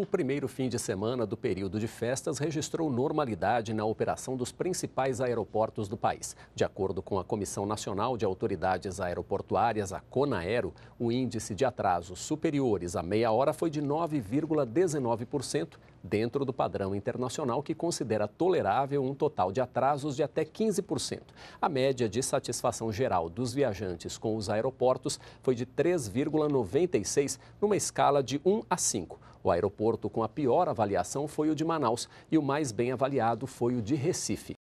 O primeiro fim de semana do período de festas registrou normalidade na operação dos principais aeroportos do país. De acordo com a Comissão Nacional de Autoridades Aeroportuárias, a CONAERO, o índice de atrasos superiores a meia hora foi de 9,19%, dentro do padrão internacional que considera tolerável um total de atrasos de até 15%. A média de satisfação geral dos viajantes com os aeroportos foi de 3,96 numa escala de 1 a 5. O aeroporto com a pior avaliação foi o de Manaus e o mais bem avaliado foi o de Recife.